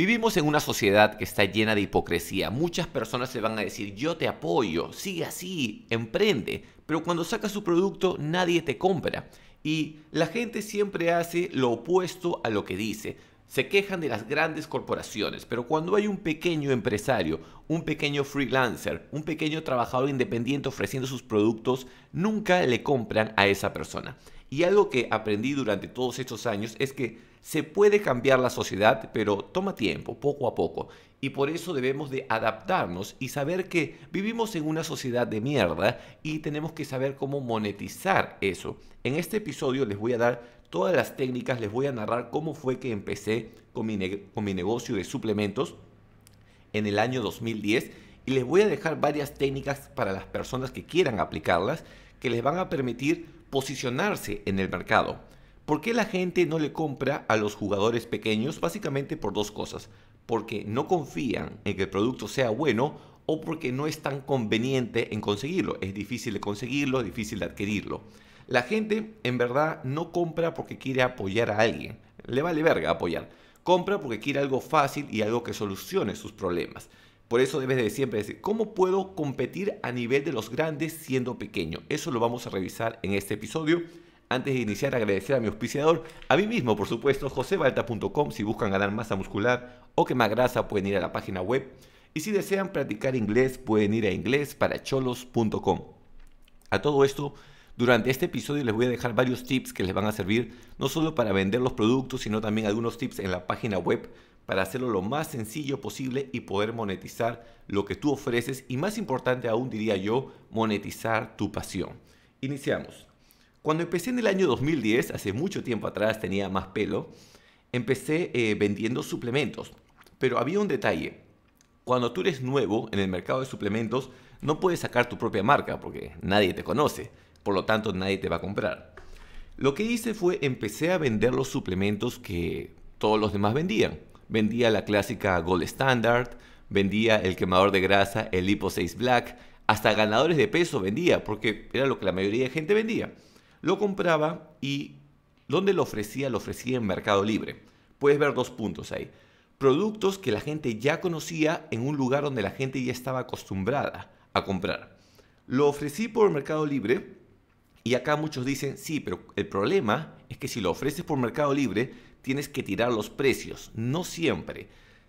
Vivimos en una sociedad que está llena de hipocresía. Muchas personas se van a decir, yo te apoyo, sigue así, emprende. Pero cuando sacas su producto, nadie te compra. Y la gente siempre hace lo opuesto a lo que dice. Se quejan de las grandes corporaciones, pero cuando hay un pequeño empresario, un pequeño freelancer, un pequeño trabajador independiente ofreciendo sus productos, nunca le compran a esa persona. Y algo que aprendí durante todos estos años es que se puede cambiar la sociedad, pero toma tiempo, poco a poco. Y por eso debemos de adaptarnos y saber que vivimos en una sociedad de mierda y tenemos que saber cómo monetizar eso. En este episodio les voy a dar todas las técnicas, les voy a narrar cómo fue que empecé con mi, con mi negocio de suplementos en el año 2010 y les voy a dejar varias técnicas para las personas que quieran aplicarlas que les van a permitir posicionarse en el mercado. ¿Por qué la gente no le compra a los jugadores pequeños? Básicamente por dos cosas. Porque no confían en que el producto sea bueno o porque no es tan conveniente en conseguirlo. Es difícil de conseguirlo, es difícil de adquirirlo. La gente en verdad no compra porque quiere apoyar a alguien. Le vale verga apoyar. Compra porque quiere algo fácil y algo que solucione sus problemas. Por eso debes de siempre decir, ¿cómo puedo competir a nivel de los grandes siendo pequeño? Eso lo vamos a revisar en este episodio. Antes de iniciar, agradecer a mi auspiciador, a mí mismo, por supuesto, josebalta.com si buscan ganar masa muscular o quemar grasa, pueden ir a la página web. Y si desean practicar inglés, pueden ir a inglesparacholos.com. A todo esto, durante este episodio les voy a dejar varios tips que les van a servir no solo para vender los productos, sino también algunos tips en la página web para hacerlo lo más sencillo posible y poder monetizar lo que tú ofreces y más importante aún diría yo, monetizar tu pasión. Iniciamos. Cuando empecé en el año 2010, hace mucho tiempo atrás tenía más pelo, empecé eh, vendiendo suplementos. Pero había un detalle. Cuando tú eres nuevo en el mercado de suplementos, no puedes sacar tu propia marca porque nadie te conoce. Por lo tanto, nadie te va a comprar. Lo que hice fue empecé a vender los suplementos que todos los demás vendían. Vendía la clásica Gold Standard, vendía el quemador de grasa, el Lipo 6 Black, hasta ganadores de peso vendía porque era lo que la mayoría de gente vendía lo compraba y ¿dónde lo ofrecía? Lo ofrecía en Mercado Libre. Puedes ver dos puntos ahí. Productos que la gente ya conocía en un lugar donde la gente ya estaba acostumbrada a comprar. Lo ofrecí por Mercado Libre y acá muchos dicen, sí, pero el problema es que si lo ofreces por Mercado Libre tienes que tirar los precios. No siempre.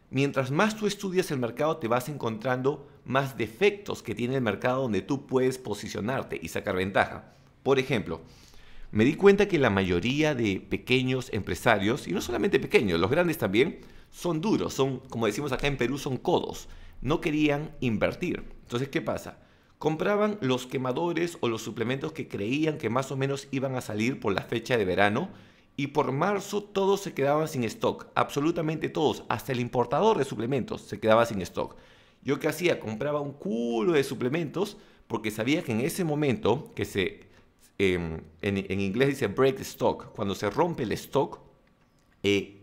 Mientras más tú estudias el mercado, te vas encontrando más defectos que tiene el mercado donde tú puedes posicionarte y sacar ventaja. Por ejemplo, me di cuenta que la mayoría de pequeños empresarios, y no solamente pequeños, los grandes también, son duros, son, como decimos acá en Perú, son codos. No querían invertir. Entonces, ¿qué pasa? Compraban los quemadores o los suplementos que creían que más o menos iban a salir por la fecha de verano y por marzo todos se quedaban sin stock, absolutamente todos, hasta el importador de suplementos se quedaba sin stock. Yo qué hacía? Compraba un culo de suplementos porque sabía que en ese momento que se Em, en, inglés dice break stock, cuando se rompe el stock, eh,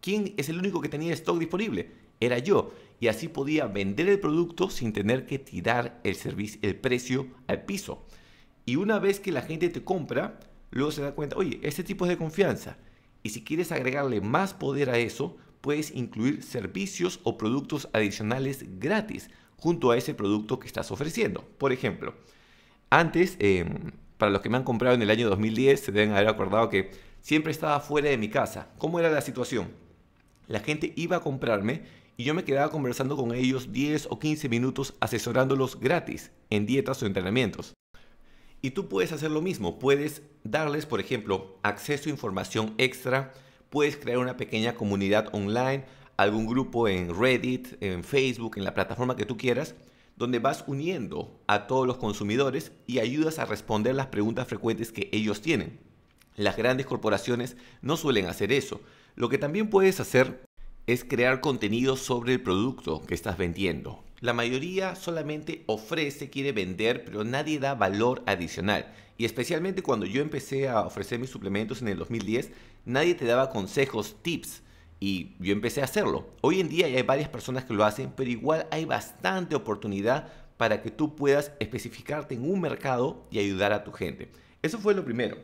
¿quién es el único que tenía stock disponible? Era yo. Y así podía vender el producto sin tener que tirar el, servicio, el precio al piso. Y una vez que la gente te compra, luego se da cuenta, oye, este tipo es de confianza. Y si quieres agregarle más poder a eso, puedes incluir servicios o productos adicionales gratis junto a ese producto que estás ofreciendo. Por ejemplo, antes... Em, para los que me han comprado en el año 2010 se deben haber acordado que siempre estaba fuera de mi casa. ¿Cómo era la situación? La gente iba a comprarme y yo me quedaba conversando con ellos 10 o 15 minutos asesorándolos gratis en dietas o entrenamientos. Y tú puedes hacer lo mismo, puedes darles, por ejemplo, acceso a información extra, puedes crear una pequeña comunidad online, algún grupo en Reddit, en Facebook, en la plataforma que tú quieras, donde vas uniendo a todos los consumidores y ayudas a responder las preguntas frecuentes que ellos tienen. Las grandes corporaciones no suelen hacer eso. Lo que también puedes hacer es crear contenido sobre el producto que estás vendiendo. La mayoría solamente ofrece, quiere vender, pero nadie da valor adicional. Y especialmente cuando yo empecé a ofrecer mis suplementos en el 2010, nadie te daba consejos, tips y yo empecé a hacerlo. Hoy en día ya hay varias personas que lo hacen, pero igual hay bastante oportunidad para que tú puedas especificarte en un mercado y ayudar a tu gente. Eso fue lo primero.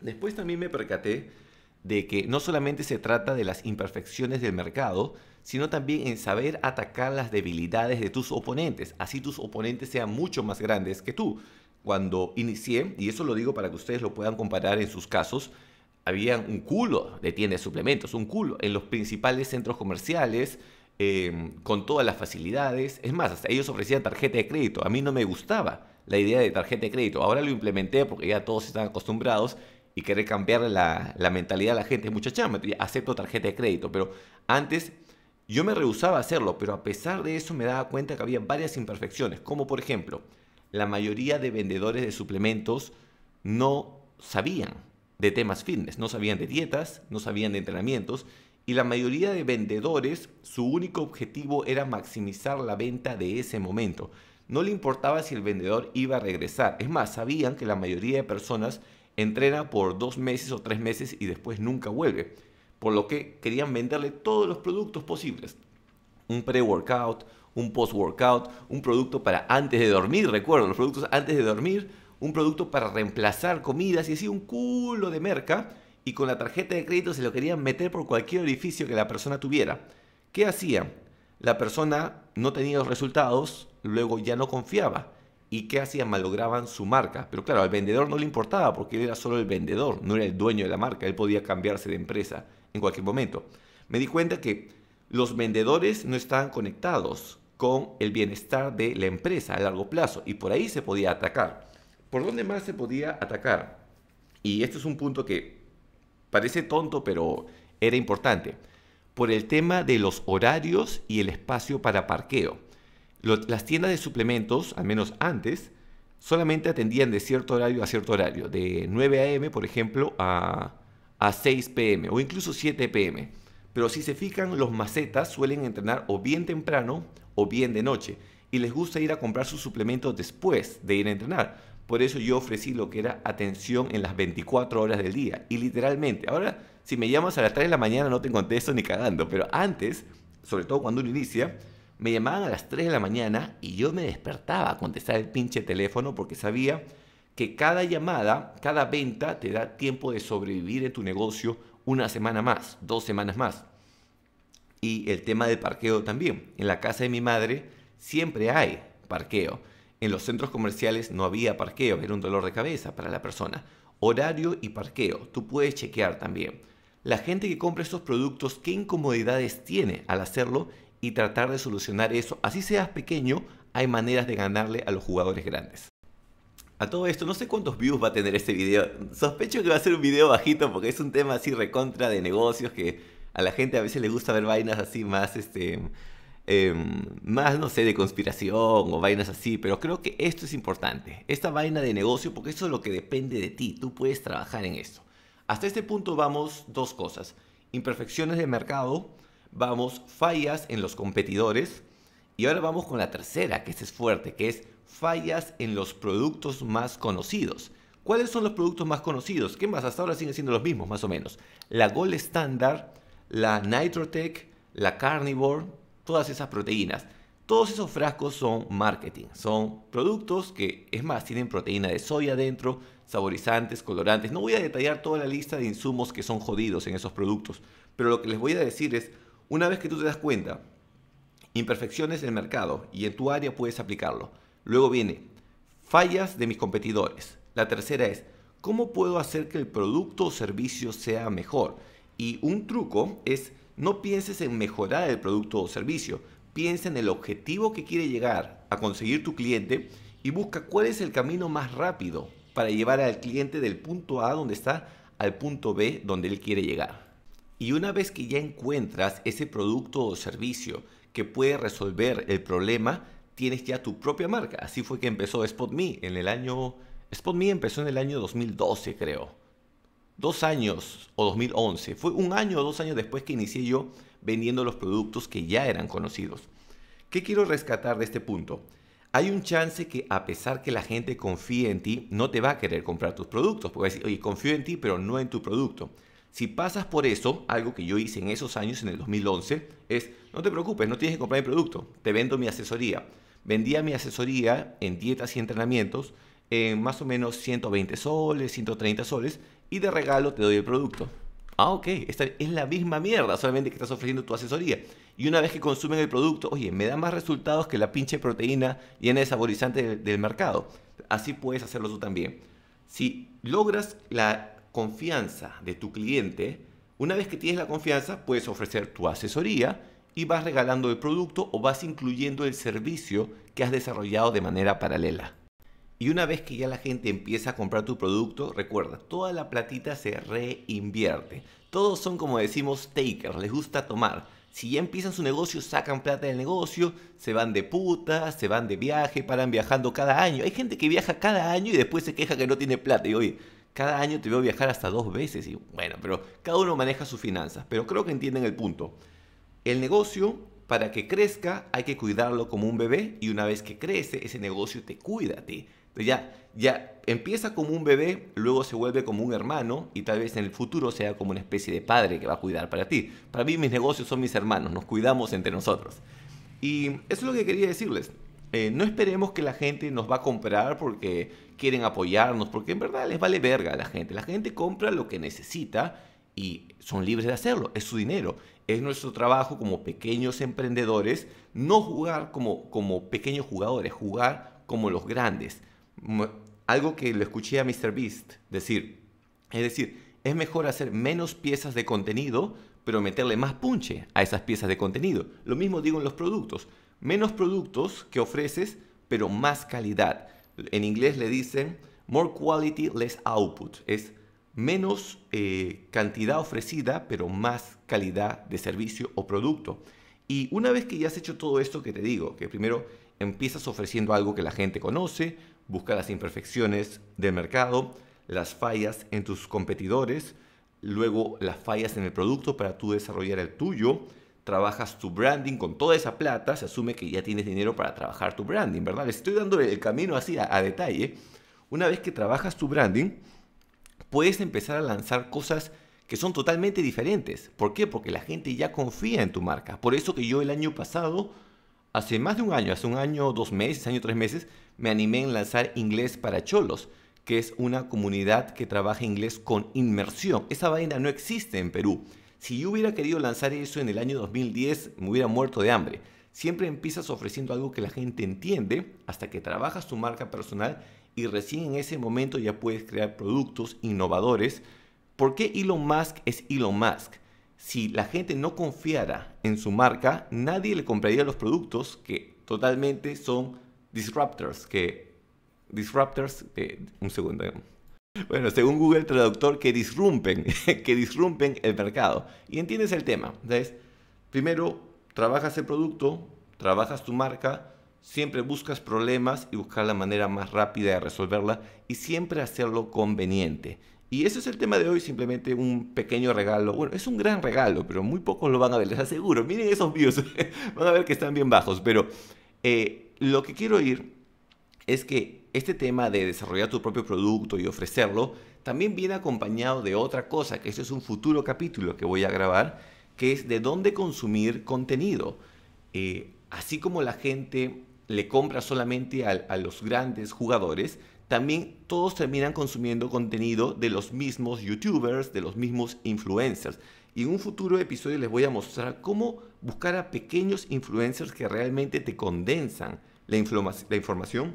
Después también me percaté de que no solamente se trata de las imperfecciones del mercado, sino también en saber atacar las debilidades de tus oponentes, así tus oponentes sean mucho más grandes que tú. Cuando inicié, y eso lo digo para que ustedes lo puedan comparar en sus casos, había un culo de tiendas de suplementos, un culo en los principales centros comerciales, eh, con todas las facilidades. Es más, ellos ofrecían tarjeta de crédito. A mí no me gustaba la idea de tarjeta de crédito. Ahora lo implementé porque ya todos están acostumbrados y querer cambiar la, mentalidad de la gente. Mucha chama, acepto tarjeta de crédito, pero antes yo me rehusaba a hacerlo, pero a pesar de eso me daba cuenta que había varias imperfecciones, como por ejemplo, la mayoría de vendedores de suplementos no sabían de temas fitness, no sabían de dietas, no sabían de entrenamientos y la mayoría de vendedores su único objetivo era maximizar la venta de ese momento. No le importaba si el vendedor iba a regresar. Es más, sabían que la mayoría de personas entrena por dos meses o tres meses y después nunca vuelve. Por lo que querían venderle todos los productos posibles. Un pre-workout, un post-workout, un producto para antes de dormir, recuerdo, los productos antes de dormir, un producto para reemplazar comidas y así un culo de merca y con la tarjeta de crédito se lo querían meter por cualquier orificio que la persona tuviera. ¿Qué hacían? La persona no tenía los resultados, luego ya no confiaba. ¿Y qué hacían? Malograban su marca. Pero claro, al vendedor no le importaba porque él era solo el vendedor, no era el dueño de la marca, él podía cambiarse de empresa en cualquier momento. Me di cuenta que los vendedores no estaban conectados con el bienestar de la empresa a largo plazo y por ahí se podía atacar. ¿Por dónde más se podía atacar? Y este es un punto que parece tonto, pero era importante. Por el tema de los horarios y el espacio para parqueo. Las tiendas de suplementos, al menos antes, solamente atendían de cierto horario a cierto horario, de 9 a.m., por ejemplo, a, a 6 p.m. o incluso 7 p.m. Pero si se fijan, los macetas suelen entrenar o bien temprano o bien de noche y les gusta ir a comprar sus suplementos después de ir a entrenar, por eso yo ofrecí lo que era atención en las 24 horas del día. Y literalmente, ahora si me llamas a las 3 de la mañana no te contesto ni cagando, pero antes, sobre todo cuando uno inicia, me llamaban a las 3 de la mañana y yo me despertaba a contestar el pinche teléfono porque sabía que cada llamada, cada venta te da tiempo de sobrevivir en tu negocio una semana más, dos semanas más. Y el tema del parqueo también. En la casa de mi madre siempre hay parqueo. En los centros comerciales no había parqueo, era un dolor de cabeza para la persona. Horario y parqueo, tú puedes chequear también. La gente que compra estos productos, ¿qué incomodidades tiene al hacerlo y tratar de solucionar eso? Así seas pequeño, hay maneras de ganarle a los jugadores grandes. A todo esto, no sé cuántos views va a tener este video. Sospecho que va a ser un video bajito porque es un tema así recontra de negocios que a la gente a veces le gusta ver vainas así más este Em, más, no sé, de conspiración o vainas así, pero creo que esto es importante, esta vaina de negocio, porque eso es lo que depende de ti, tú puedes trabajar en esto. Hasta este punto vamos dos cosas, imperfecciones de mercado, vamos fallas en los competidores y ahora vamos con la tercera, que es fuerte, que es fallas en los productos más conocidos. ¿Cuáles son los productos más conocidos? ¿Qué más? Hasta ahora siguen siendo los mismos, más o menos. La Gold Standard, la Nitrotech, la Carnivore, todas esas proteínas. Todos esos frascos son marketing, son productos que, es más, tienen proteína de soya dentro, saborizantes, colorantes. No voy a detallar toda la lista de insumos que son jodidos en esos productos, pero lo que les voy a decir es, una vez que tú te das cuenta, imperfecciones en el mercado y en tu área puedes aplicarlo. Luego viene, fallas de mis competidores. La tercera es, ¿cómo puedo hacer que el producto o servicio sea mejor? Y un truco es no pienses en mejorar el producto o servicio, piensa en el objetivo que quiere llegar a conseguir tu cliente y busca cuál es el camino más rápido para llevar al cliente del punto A donde está al punto B donde él quiere llegar. Y una vez que ya encuentras ese producto o servicio que puede resolver el problema, tienes ya tu propia marca. Así fue que empezó SpotMe en el año... SpotMe empezó en el año 2012, creo dos años o 2011, fue un año o dos años después que inicié yo vendiendo los productos que ya eran conocidos. ¿Qué quiero rescatar de este punto? Hay un chance que a pesar que la gente confíe en ti, no te va a querer comprar tus productos, porque decir, oye, confío en ti, pero no en tu producto. Si pasas por eso, algo que yo hice en esos años, en el 2011, es, no te preocupes, no tienes que comprar mi producto, te vendo mi asesoría. Vendía mi asesoría en dietas y entrenamientos en más o menos 120 soles, 130 soles, y de regalo te doy el producto. Ah, ok, esta es la misma mierda, solamente que estás ofreciendo tu asesoría. Y una vez que consumen el producto, oye, me da más resultados que la pinche proteína llena de saborizante del mercado. Así puedes hacerlo tú también. Si logras la confianza de tu cliente, una vez que tienes la confianza, puedes ofrecer tu asesoría y vas regalando el producto o vas incluyendo el servicio que has desarrollado de manera paralela. Y una vez que ya la gente empieza a comprar tu producto, recuerda, toda la platita se reinvierte. Todos son como decimos takers, les gusta tomar. Si ya empiezan su negocio, sacan plata del negocio, se van de puta, se van de viaje, paran viajando cada año. Hay gente que viaja cada año y después se queja que no tiene plata. Y oye, cada año te veo viajar hasta dos veces. Y bueno, pero cada uno maneja sus finanzas. Pero creo que entienden el punto. El negocio para que crezca hay que cuidarlo como un bebé y una vez que crece ese negocio te cuida a ti. Ya, ya empieza como un bebé, luego se vuelve como un hermano y tal vez en el futuro sea como una especie de padre que va a cuidar para ti. Para mí mis negocios son mis hermanos, nos cuidamos entre nosotros. Y eso es lo que quería decirles. Eh, no esperemos que la gente nos va a comprar porque quieren apoyarnos, porque en verdad les vale verga a la gente. La gente compra lo que necesita y son libres de hacerlo, es su dinero. Es nuestro trabajo como pequeños emprendedores no jugar como, como pequeños jugadores, jugar como los grandes algo que lo escuché a Mr. Beast decir. Es decir, es mejor hacer menos piezas de contenido, pero meterle más punche a esas piezas de contenido. Lo mismo digo en los productos. Menos productos que ofreces, pero más calidad. En inglés le dicen more quality, less output. Es menos eh, cantidad ofrecida, pero más calidad de servicio o producto. Y una vez que ya has hecho todo esto que te digo, que primero empiezas ofreciendo algo que la gente conoce, Busca las imperfecciones del mercado, las fallas en tus competidores, luego las fallas en el producto para tú desarrollar el tuyo. Trabajas tu branding con toda esa plata, se asume que ya tienes dinero para trabajar tu branding, ¿verdad? Les estoy dando el camino así a, detalle. Una vez que trabajas tu branding, puedes empezar a lanzar cosas que son totalmente diferentes. ¿Por qué? Porque la gente ya confía en tu marca. Por eso que yo el año pasado, hace más de un año, hace un año, dos meses, año, tres meses, me animé en lanzar Inglés para Cholos, que es una comunidad que trabaja inglés con inmersión. Esa vaina no existe en Perú. Si yo hubiera querido lanzar eso en el año 2010, me hubiera muerto de hambre. Siempre empiezas ofreciendo algo que la gente entiende hasta que trabajas tu marca personal y recién en ese momento ya puedes crear productos innovadores. ¿Por qué Elon Musk es Elon Musk? Si la gente no confiara en su marca, nadie le compraría los productos que totalmente son disruptors, que... Disruptors, un segundo. Bueno, según Google Traductor, que disrumpen, que disrumpen el mercado. Y entiendes el tema, entonces Primero, trabajas el producto, trabajas tu marca, siempre buscas problemas y buscar la manera más rápida de resolverla y siempre hacerlo conveniente. Y ese es el tema de hoy, simplemente un pequeño regalo. Bueno, es un gran regalo, pero muy pocos lo van a ver, les aseguro. Miren esos views, van a ver que están bien bajos, pero eh, lo que quiero ir es que este tema de desarrollar tu propio producto y ofrecerlo también viene acompañado de otra cosa, que este es un futuro capítulo que voy a grabar, que es de dónde consumir contenido. Eh, así como la gente le compra solamente a, los grandes jugadores, también todos terminan consumiendo contenido de los mismos youtubers, de los mismos influencers. Y en un futuro episodio les voy a mostrar cómo buscar a pequeños influencers que realmente te condensan la, la información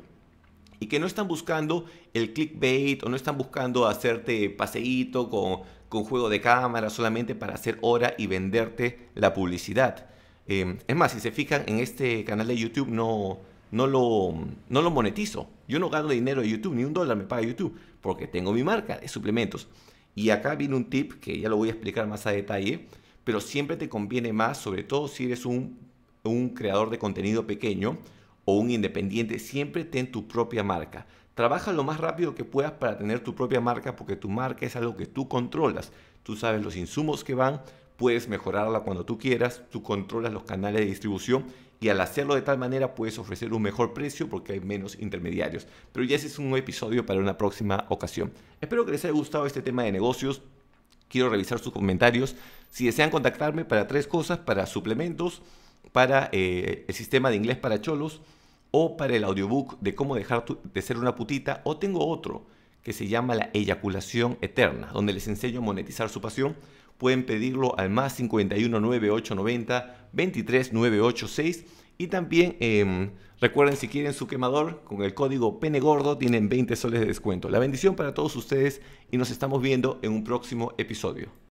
y que no están buscando el clickbait o no están buscando hacerte paseíto con, con juego de cámara solamente para hacer hora y venderte la publicidad. Em, es más, si se fijan en este canal de YouTube no, no, lo, no lo monetizo. Yo no gano dinero de YouTube, ni un dólar me paga YouTube, porque tengo mi marca de suplementos. Y acá viene un tip que ya lo voy a explicar más a detalle, pero siempre te conviene más, sobre todo si eres un, un creador de contenido pequeño o un independiente, siempre ten tu propia marca. Trabaja lo más rápido que puedas para tener tu propia marca porque tu marca es algo que tú controlas. Tú sabes los insumos que van, puedes mejorarla cuando tú quieras, tú controlas los canales de distribución y al hacerlo de tal manera puedes ofrecer un mejor precio porque hay menos intermediarios. Pero ya ese es un episodio para una próxima ocasión. Espero que les haya gustado este tema de negocios. Quiero revisar sus comentarios. Si desean contactarme para tres cosas, para suplementos, para eh, el sistema de inglés para cholos o para el audiobook de cómo dejar de ser una putita o tengo otro que se llama la eyaculación eterna, donde les enseño a monetizar su pasión pueden pedirlo al más 51 9890 23986 y también em, recuerden si quieren su quemador con el código PENEGORDO tienen 20 soles de descuento. La bendición para todos ustedes y nos estamos viendo en un próximo episodio.